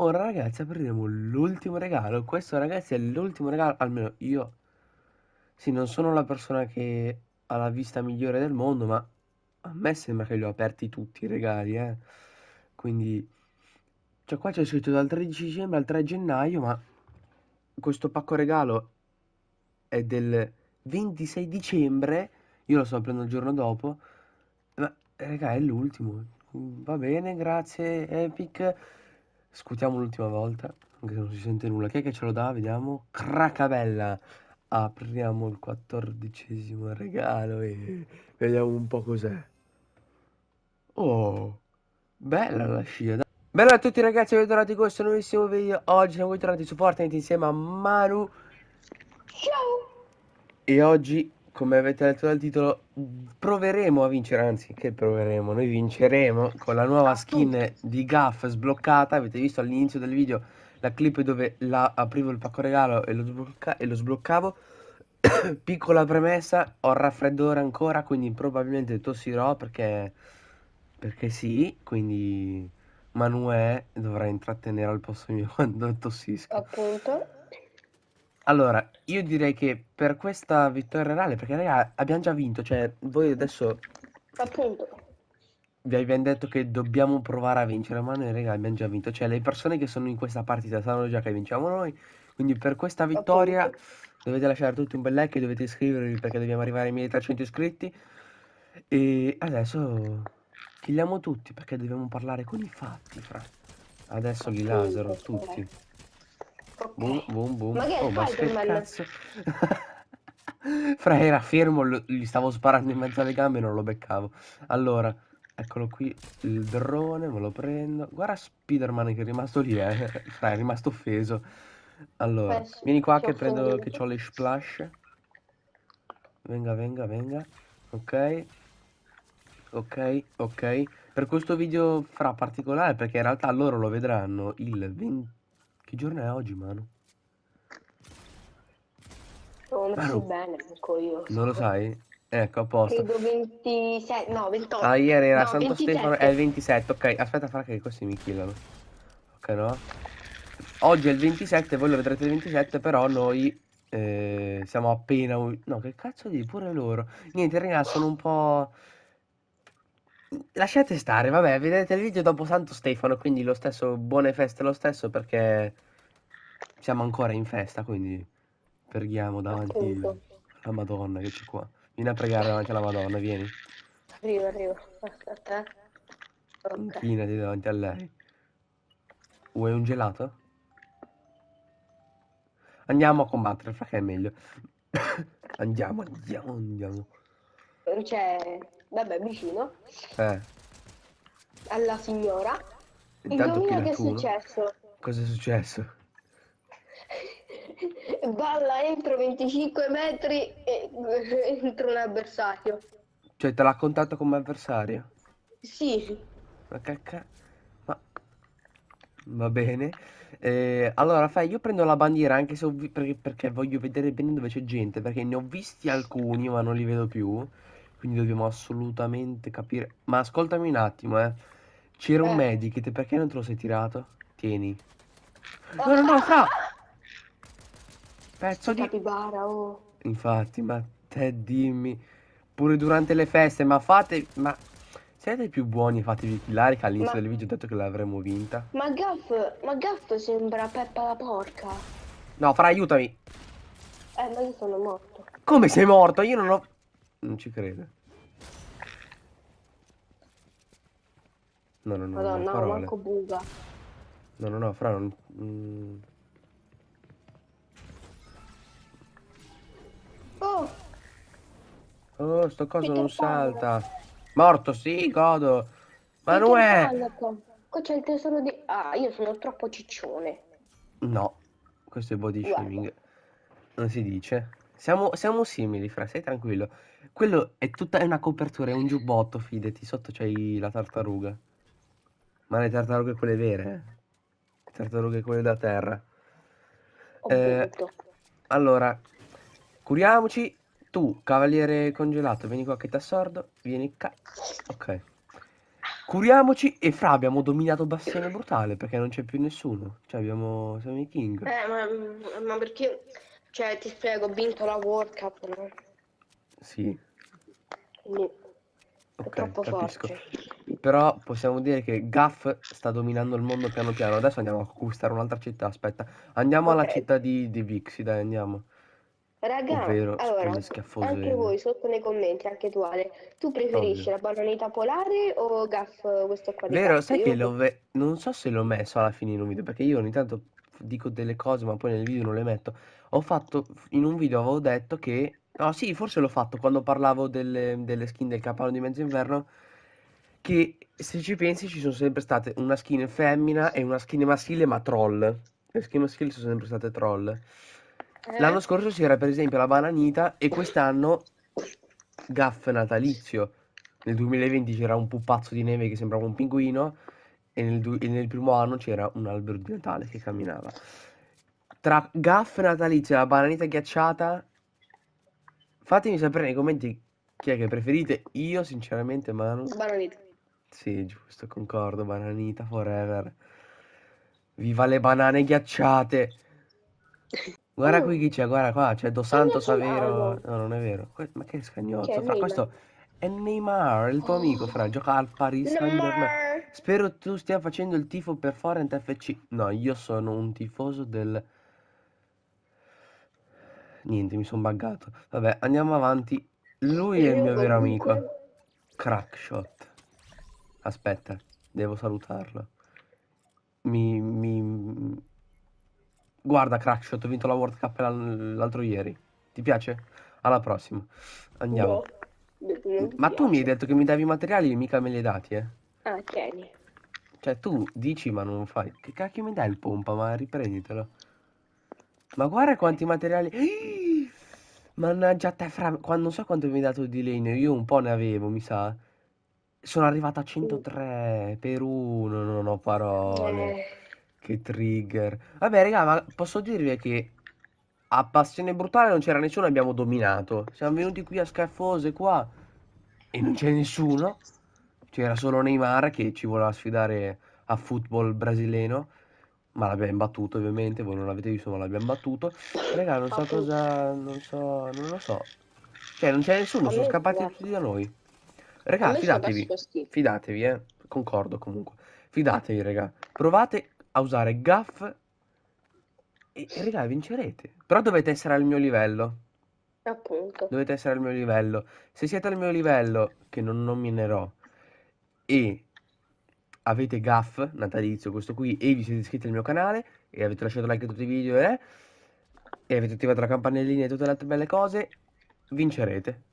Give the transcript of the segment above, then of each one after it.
Ora oh, ragazzi apriremo l'ultimo regalo. Questo ragazzi è l'ultimo regalo, almeno io. Sì, non sono la persona che ha la vista migliore del mondo, ma a me sembra che li ho aperti tutti i regali, eh. Quindi... Cioè qua c'è scritto dal 13 dicembre al 3 gennaio, ma questo pacco regalo è del 26 dicembre. Io lo sto aprendo il giorno dopo. Ma, raga, è l'ultimo. Va bene, grazie, Epic. Scutiamo l'ultima volta, anche se non si sente nulla. Chi è che ce lo dà? Vediamo. Cracabella. Apriamo il quattordicesimo regalo e vediamo un po' cos'è. Oh, bella la scia. Bella a tutti ragazzi, bentornati in questo nuovissimo video. Oggi siamo tornati su Fortnite insieme a Manu. Ciao. E oggi come avete letto dal titolo, proveremo a vincere, anzi che proveremo, noi vinceremo con la nuova skin di Gaff sbloccata, avete visto all'inizio del video la clip dove la aprivo il pacco regalo e lo, sblocca e lo sbloccavo, piccola premessa, ho raffreddore ancora, quindi probabilmente tossirò perché, perché sì, quindi Manuè dovrà intrattenere al posto mio quando tossisco. Appunto. Allora, io direi che per questa vittoria reale, perché raga, abbiamo già vinto, cioè voi adesso Appunto. vi abbiamo detto che dobbiamo provare a vincere, ma noi raga abbiamo già vinto, cioè le persone che sono in questa partita sanno già che vinciamo noi, quindi per questa vittoria Appunto. dovete lasciare tutti un bel like, e dovete iscrivervi perché dobbiamo arrivare ai 1300 iscritti e adesso chiediamo tutti perché dobbiamo parlare con i fatti, fra. Adesso li lasero tutti. Eh. Boom, boom, boom. Ma che oh, ma che cazzo? Fra era fermo, gli stavo sparando in mezzo alle gambe e non lo beccavo. Allora, eccolo qui, il drone, me lo prendo. Guarda Spiderman che è rimasto lì, eh. Fra, è rimasto offeso. Allora, Beh, vieni qua che prendo, finito. che ho le splash. Venga, venga, venga. Ok. Ok, ok. Per questo video fra particolare, perché in realtà loro lo vedranno il 20 che giorno è oggi, Manu? Non lo bene, manco io. Non lo sai? Ecco, a posto. Credo 27, no, 28. Ah, ieri era no, Santo 27. Stefano, è il 27, ok. Aspetta, fra che questi mi killano. Ok, no? Oggi è il 27, voi lo vedrete il 27, però noi eh, siamo appena... No, che cazzo di pure loro. Niente, raga, sono un po' lasciate stare, vabbè, vedete il video dopo Santo Stefano, quindi lo stesso, buone feste lo stesso perché siamo ancora in festa, quindi preghiamo davanti Appunto. alla Madonna che c'è qua. Vieni a pregare davanti alla Madonna, vieni. Arrivo, arrivo. Aspetta. Eh. Okay. davanti a lei. Vuoi un gelato? Andiamo a combattere, fra che è meglio. andiamo, andiamo, andiamo. Cioè, vabbè, vicino, Eh, alla signora. intanto Indovina che è successo? Cosa è successo? Balla entro 25 metri e entro un avversario. Cioè, te l'ha contato come avversario? Sì, Ma che Ma... Va bene. Eh, allora, fai, io prendo la bandiera anche se ho vi- perché, perché voglio vedere bene dove c'è gente, perché ne ho visti alcuni, ma non li vedo più. Quindi dobbiamo assolutamente capire. Ma ascoltami un attimo, eh. C'era un eh. medikit, perché non te lo sei tirato? Tieni. No, no, no, fra! Pezzo di... Capibara, oh. Infatti, ma te dimmi, pure durante le feste, ma fate, ma siete più buoni e fatevi killare che all'inizio Ma- del video ho detto che l'avremmo vinta. Ma Gaff, ma Gaff sembra Peppa la porca. No, Fra, aiutami. Eh, ma io sono morto. Come sei morto? Io non ho... Non ci credo. No, no, no. Madonna, no, manco buga. No, no, no, fra non... Mm. Oh! Oh, sto coso non salta. Morto, sì, godo. Manuè! Qua c'è il tesoro di... Ah, io sono troppo ciccione. No, questo è body Guarda. shaming. Non si dice. Siamo, siamo simili, Fra, sei tranquillo. Quello è tutta è una copertura, è un giubbotto, fidati. Sotto c'è la tartaruga. Ma le tartarughe quelle vere, eh? Le tartarughe quelle da terra. Ho Eh, allora, curiamoci. Tu, cavaliere congelato, vieni qua che ti assordo. Vieni qua. Ok. Curiamoci e fra abbiamo dominato Bastione Brutale perché non c'è più nessuno. Cioè abbiamo... siamo i king. Eh, ma, ma perché cioè, ti spiego, ho vinto la World Cup, no? Sì. No. okay, è troppo capisco. forte. Però possiamo dire che Gaff sta dominando il mondo piano piano. Adesso andiamo a conquistare un'altra città, aspetta. Andiamo okay. alla città di, di Vixi, dai, andiamo. Raga, Ovvero, allora, anche voi sotto nei commenti, anche tu Ale, tu preferisci Ovvio. la balloneta polare o gaff questo qua? Vero, sai io che l'ho... Ve... Non so se l'ho messo alla fine in un video, perché io ogni tanto dico delle cose ma poi nel video non le metto. Ho fatto, in un video avevo detto che, no sì, forse l'ho fatto quando parlavo delle, delle skin del capanno di mezzo inverno, che se ci pensi ci sono sempre state una skin femmina e una skin maschile ma troll. Le skin maschili sono sempre state troll. Eh? L'anno scorso c'era per esempio la bananita e quest'anno gaff natalizio. Nel 2020 c'era un pupazzo di neve che sembrava un pinguino e nel, du- e nel primo anno c'era un albero di Natale che camminava. Tra gaff natalizie e la bananita ghiacciata, fatemi sapere nei commenti chi è che preferite. Io, sinceramente, Manu. Bananita. Sì, giusto, concordo. Bananita forever. Viva le banane ghiacciate. Guarda mm. qui chi c'è, guarda qua, c'è Do Santo Savero. No, non è vero. Ma che scagnozzo. Fra questo è Neymar, il tuo amico, Fra, gioca al Paris Saint-Germain. Spero tu stia facendo il tifo per Forent FC. No, io sono un tifoso del... Niente, mi sono buggato. Vabbè, andiamo avanti. Lui è il mio vero amico. Crackshot. Aspetta, devo salutarlo. Mi, mi... Guarda, Crackshot, ho vinto la World Cup l'altro ieri. Ti piace? Alla prossima. Andiamo. Wow. Boh. Ma tu mi hai detto che mi davi i materiali e mica me li hai dati, eh? Ah, tieni. Cioè, tu dici ma non fai. Che cacchio mi dai il pompa? Ma riprenditelo. Ma guarda quanti materiali. Mannaggia te, fra. Quando, non so quanto mi hai dato di legno. Io un po' ne avevo, mi sa. Sono arrivato a 103 per uno. Non ho eh. parole. Eh. Che trigger. Vabbè, raga, ma posso dirvi che a passione brutale non c'era nessuno, abbiamo dominato. Siamo venuti qui a Scaffose qua e non c'è nessuno. C'era solo Neymar che ci voleva sfidare a football brasileno. ma l'abbiamo battuto ovviamente, voi non l'avete visto ma l'abbiamo battuto. Raga, non so cosa, non so, non lo so. Cioè non c'è nessuno, sono scappati tutti da noi. Raga, fidatevi, fidatevi, eh. Concordo comunque. Fidatevi, raga. Provate a usare gaff e, e regà, vincerete. Però dovete essere al mio livello. Appunto. Dovete essere al mio livello. Se siete al mio livello, che non nominerò, e avete gaff natalizio, questo qui, e vi siete iscritti al mio canale, e avete lasciato like a tutti i video, eh, e avete attivato la campanellina e tutte le altre belle cose, vincerete.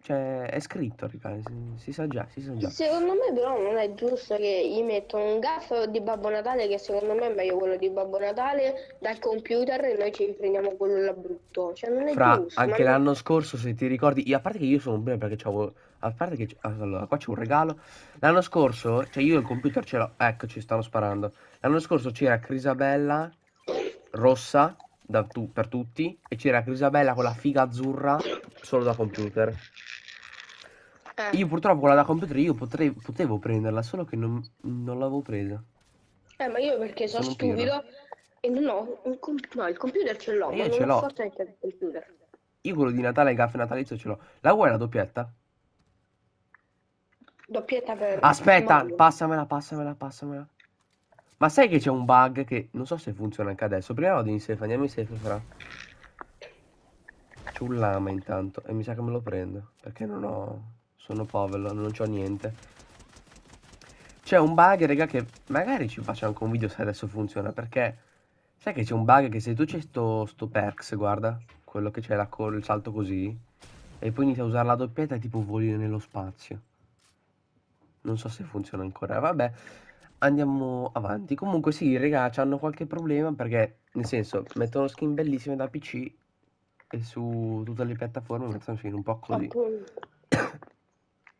Cioè, è scritto, raga, si, si, sa già, si sa già. Secondo me però non è giusto che gli mettono un gaffo di Babbo Natale che secondo me è meglio quello di Babbo Natale dal computer e noi ci prendiamo quello là brutto. Cioè, non è Fra, giusto. Anche ma... l'anno scorso, se ti ricordi, io, a parte che io sono bene perché c'avevo... A parte che... Allora, qua c'è un regalo. L'anno scorso, cioè io il computer ce l'ho... Ecco, ci stanno sparando. L'anno scorso c'era Crisabella rossa tu, per tutti e c'era Crisabella con la figa azzurra solo da computer. Eh. Io purtroppo quella da computer io potrei, potevo prenderla, solo che non, non l'avevo presa. Eh, ma io perché sono, sono stupido piro. e non ho un computer. No, il computer ce l'ho, eh, io ma ce l'ho. il computer. Io quello di Natale, gaffe natalizio ce l'ho. La vuoi la doppietta? Doppietta per... Aspetta, Mario. passamela, passamela, passamela. Ma sai che c'è un bug che non so se funziona anche adesso. Prima vado in safe, andiamo in safe fra. C'è un lama intanto e mi sa che me lo prendo perché non ho... sono povero, non ho niente. C'è un bug, raga, che magari ci faccio anche un video se adesso funziona perché... Sai che c'è un bug che se tu c'è sto, sto perks, guarda, quello che c'è il salto così, e poi inizia a usare la doppietta e tipo voli nello spazio. Non so se funziona ancora, vabbè, andiamo avanti. Comunque sì, raga, hanno qualche problema perché, nel senso, mettono skin bellissime da PC e su tutte le piattaforme questo è un po' così.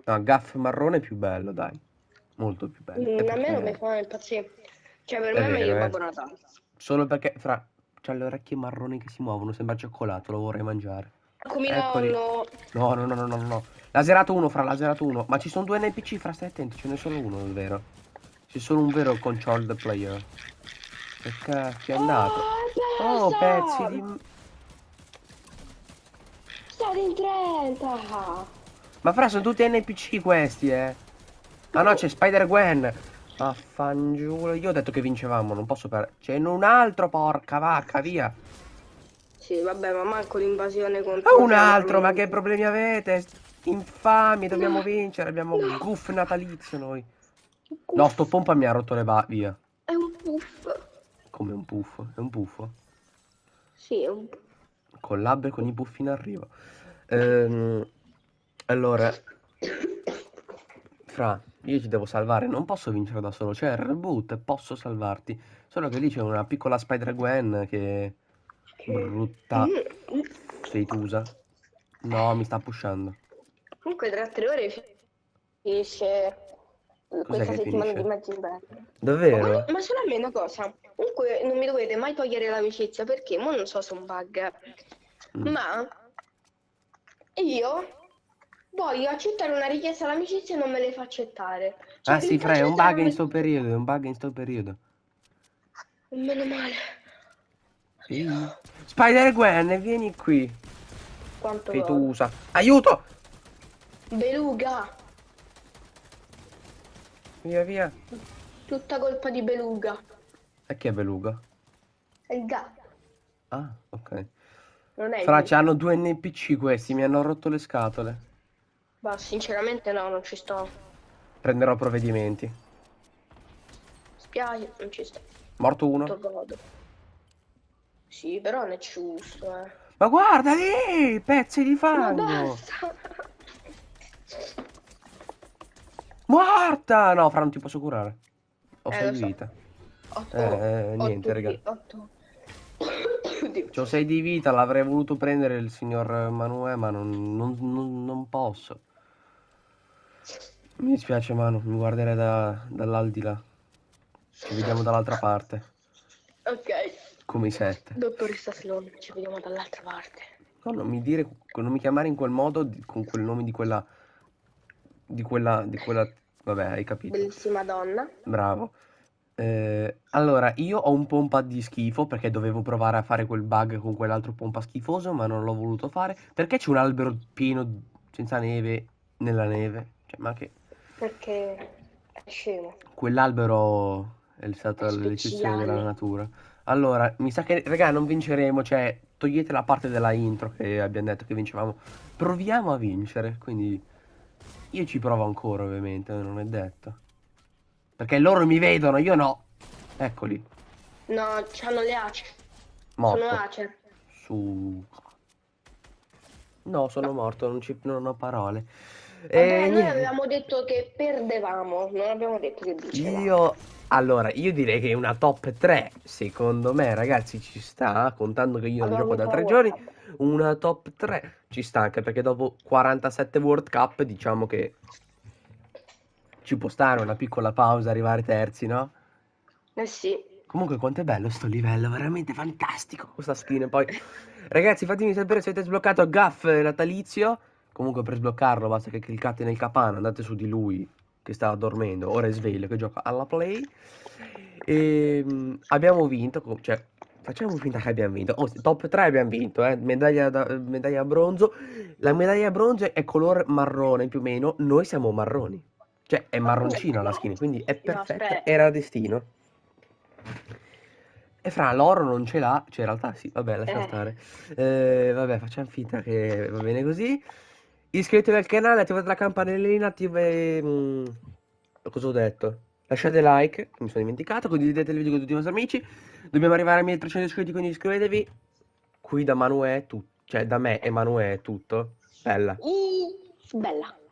No, Gaff marrone è più bello, dai. Molto più bello. Mm, a me non mi fa impazzire. Cioè, per me è meglio Babbo Natale. Solo perché fra c'ha le orecchie marroni che si muovono, sembra cioccolato, lo vorrei mangiare. no, no, no, no, no, no, Laserato uno, fra laserato uno. Ma ci sono due NPC, fra stai attento, ce n'è solo uno, è vero. C'è solo un vero control player. Che è andato? Oh, oh pezzi di... Vado in 30! Ma fra sono tutti NPC questi, eh! Ah no, c'è Spider-Gwen! Ma io ho detto che vincevamo, non posso per... C'è un altro, porca vacca, via! Sì, vabbè, ma manco l'invasione contro... Ah, un altro, ma che problemi avete? Infami, dobbiamo no. vincere, abbiamo no. un goof natalizio noi. Goof. No, sto pompa mi ha rotto le va, via. È un puff. Come un puff? È un puffo? Sì, è un puff. Collab con i buffi in arrivo. Ehm, allora, Fra, io ti devo salvare, non posso vincere da solo, c'è cioè, il reboot, posso salvarti. Solo che lì c'è una piccola Spider-Gwen che... Brutta. Mm, mm. Sei tusa. No, mi sta pushando. Comunque tra tre ore finisce Cos'è questa settimana finisce? di Magic Band. Davvero? Ma, ma solo a me una cosa. Comunque non mi dovete mai togliere l'amicizia perché mo non so se è un bug. Mm. Ma e io voglio accettare una richiesta all'amicizia e non me le fa accettare. Cioè, ah sì, Fra, è un bug in sto periodo, è un bug in sto periodo. Meno male. Sì. Spider Gwen, vieni qui. Quanto Fetusa. Aiuto! Beluga. Via, via. Tutta colpa di Beluga. E chi è Beluga? È il gatto. Ah, ok. Non è Fra, hanno due NPC questi, mi hanno rotto le scatole. Ma sinceramente no, non ci sto. Prenderò provvedimenti. Spiace, non ci sto. Morto uno. Godo. Sì, però non è giusto, eh. Ma guarda lì, pezzi di fango. Morta! No, Fra, non ti posso curare. Ho eh, vita. So. Otto, eh, eh niente, regà. Otto. Oddio. C'ho 6 di vita, l'avrei voluto prendere il signor Manuè, ma non, non, non, non posso. Mi dispiace Manu, mi guarderei da, dall'aldilà. Ci vediamo dall'altra parte. Ok. Come i sette. Dottoressa Sloan, ci vediamo dall'altra parte. No, non mi dire, non mi chiamare in quel modo, con quel nome di quella... Di quella, di quella... Vabbè, hai capito. Bellissima donna. Bravo. Eh, allora, io ho un pompa di schifo perché dovevo provare a fare quel bug con quell'altro pompa schifoso, ma non l'ho voluto fare. Perché c'è un albero pieno senza neve nella neve? Cioè, ma che... Perché è scemo. Quell'albero è stata l'eccezione della natura. Allora, mi sa che, raga, non vinceremo, cioè, togliete la parte della intro che abbiamo detto che vincevamo. Proviamo a vincere, quindi io ci provo ancora, ovviamente, non è detto. Perché loro mi vedono, io no. Eccoli. No, c'hanno le ace. Morto. Sono ace. Su. No, sono morto, non, ci, non ho parole. Vabbè, e... Eh, noi avevamo detto che perdevamo, non abbiamo detto che vincevamo. Io... Allora, io direi che una top 3, secondo me, ragazzi, ci sta, contando che io non gioco da tre giorni, una top 3 ci sta anche perché dopo 47 World Cup diciamo che ci può stare una piccola pausa, arrivare terzi, no? Eh sì. Comunque quanto è bello sto livello, veramente fantastico questa skin. Poi, ragazzi, fatemi sapere se avete sbloccato Gaff natalizio. Comunque per sbloccarlo basta che cliccate nel capanno, andate su di lui che stava dormendo, ora è sveglio che gioca alla play. E ehm, abbiamo vinto, cioè facciamo finta che abbiamo vinto. Oh, top 3 abbiamo vinto, eh? medaglia, da, medaglia bronzo. La medaglia bronzo è color marrone più o meno, noi siamo marroni. Cioè, è marroncina la skin, quindi è perfetta, era destino. E fra l'oro non ce l'ha, cioè in realtà sì, vabbè, lascia eh. stare. Eh, vabbè, facciamo finta che va bene così. Iscrivetevi al canale, attivate la campanellina, attivate... Mm, cosa ho detto? Lasciate like, mi sono dimenticato, condividete il video con tutti i vostri amici. Dobbiamo arrivare a 1300 iscritti, quindi iscrivetevi. Qui da Manuè è tutto, cioè da me e Manuè è tutto. Bella. bella.